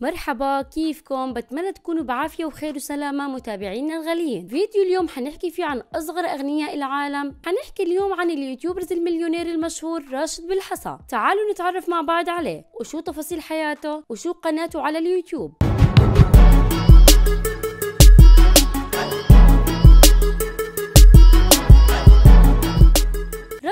مرحبا كيفكم بتمنى تكونوا بعافية وخير وسلامة متابعينا الغاليين فيديو اليوم حنحكي فيه عن أصغر أغنياء العالم حنحكي اليوم عن اليوتيوبرز المليونير المشهور راشد بالحصى تعالوا نتعرف مع بعض عليه وشو تفاصيل حياته وشو قناته على اليوتيوب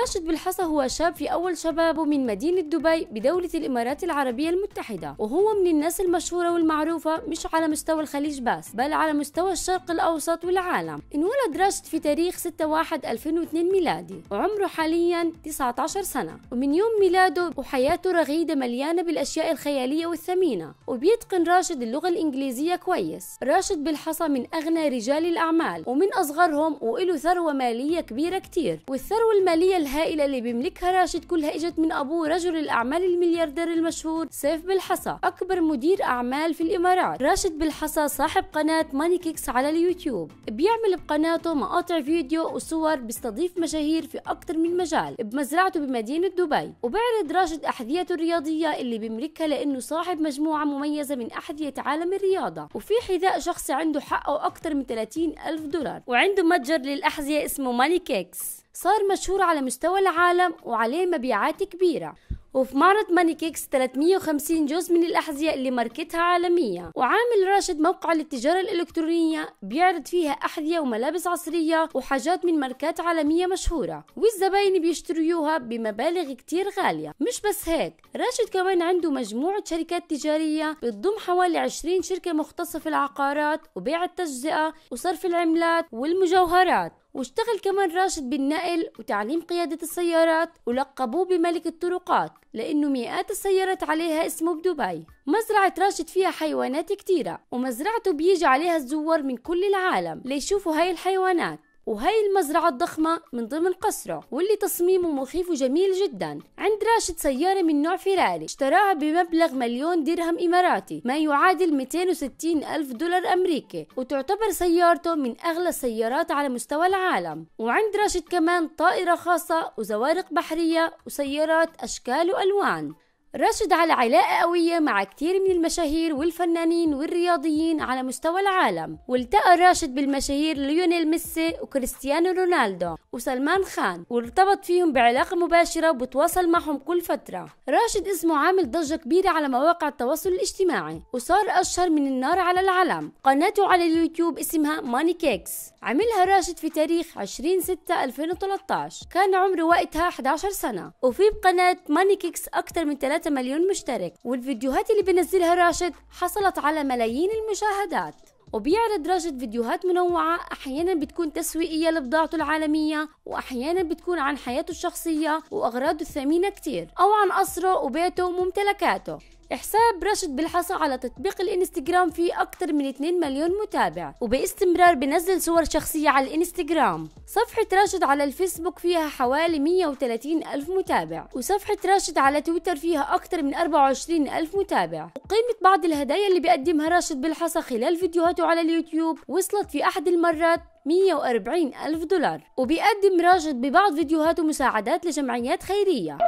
راشد بالحصى هو شاب في أول شبابه من مدينة دبي بدولة الإمارات العربية المتحدة وهو من الناس المشهورة والمعروفة مش على مستوى الخليج بس بل على مستوى الشرق الأوسط والعالم انولد راشد في تاريخ 6/1/2002 ميلادي وعمره حاليا 19 سنة ومن يوم ميلاده وحياته رغيدة مليانة بالأشياء الخيالية والثمينة وبيتقن راشد اللغة الإنجليزية كويس راشد بالحصى من أغنى رجال الأعمال ومن أصغرهم وإله ثروة مالية كبيرة كتير والثروة المالية الهائلة اللي بيملكها راشد كلها اجت من ابوه رجل الاعمال الملياردير المشهور سيف بالحصى اكبر مدير اعمال في الامارات راشد بالحصى صاحب قناة ماني كيكس على اليوتيوب بيعمل بقناته مقاطع فيديو وصور بيستضيف مشاهير في اكثر من مجال بمزرعته بمدينة دبي وبعرض راشد احذيته الرياضية اللي بيملكها لانه صاحب مجموعة مميزة من احذية عالم الرياضة وفي حذاء شخصي عنده حقه اكثر من 30 ألف دولار وعنده متجر للأحذية اسمه ماني كيكس صار مشهور على مستوى العالم وعليه مبيعات كبيرة وفي معرض ماني كيكس 350 جزء من الأحذية اللي ماركتها عالمية وعامل راشد موقع للتجارة الإلكترونية بيعرض فيها أحذية وملابس عصرية وحاجات من ماركات عالمية مشهورة والزباين بيشتريوها بمبالغ كتير غالية مش بس هيك راشد كمان عنده مجموعة شركات تجارية بتضم حوالي 20 شركة مختصة في العقارات وبيع التجزئة وصرف العملات والمجوهرات واشتغل كمان راشد بالنقل وتعليم قيادة السيارات ولقبوه بملك الطرقات لأنه مئات السيارات عليها اسمه بدبي مزرعة راشد فيها حيوانات كتيرة ومزرعته بيجي عليها الزوار من كل العالم ليشوفوا هاي الحيوانات وهي المزرعة الضخمة من ضمن قصره واللي تصميمه مخيف وجميل جدا عند راشد سيارة من نوع فيراري اشتراها بمبلغ مليون درهم إماراتي ما يعادل 260 ألف دولار أمريكي وتعتبر سيارته من أغلى السيارات على مستوى العالم وعند راشد كمان طائرة خاصة وزوارق بحرية وسيارات أشكال وألوان راشد على علاقة قوية مع كتير من المشاهير والفنانين والرياضيين على مستوى العالم والتقى راشد بالمشاهير ليونيل ميسي وكريستيانو رونالدو وسلمان خان وارتبط فيهم بعلاقة مباشرة وبتواصل معهم كل فترة راشد اسمه عامل ضجة كبيرة على مواقع التواصل الاجتماعي وصار أشهر من النار على العالم قناته على اليوتيوب اسمها ماني كيكس عملها راشد في تاريخ 20 6 2013 كان عمره وقتها 11 سنة وفي بقناة ماني كيكس أكثر من 3 مليون مشترك والفيديوهات اللي بنزلها راشد حصلت على ملايين المشاهدات وبيعرض راشد فيديوهات منوعة أحيانا بتكون تسويقية لبضاعته العالمية وأحيانا بتكون عن حياته الشخصية وأغراضه الثمينة كتير أو عن قصره وبيته وممتلكاته حساب رشد بالحصى على تطبيق الانستغرام فيه أكثر من 2 مليون متابع وباستمرار بنزل صور شخصية على الانستغرام صفحة راشد على الفيسبوك فيها حوالي 130 ألف متابع وصفحة راشد على تويتر فيها أكثر من 24 ألف متابع وقيمة بعض الهدايا اللي بيقدمها راشد بالحصى خلال فيديوهاته على اليوتيوب وصلت في أحد المرات 140 ألف دولار وبيقدم راشد ببعض فيديوهاته مساعدات لجمعيات خيرية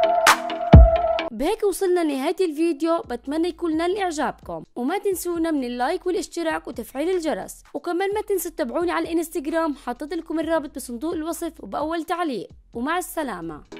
بهيك وصلنا لنهاية الفيديو بتمنى يكون نال إعجابكم وما تنسونا من اللايك والاشتراك وتفعيل الجرس وكمان ما تنسوا تتابعوني على الانستغرام حطيت لكم الرابط بصندوق الوصف وبأول تعليق ومع السلامة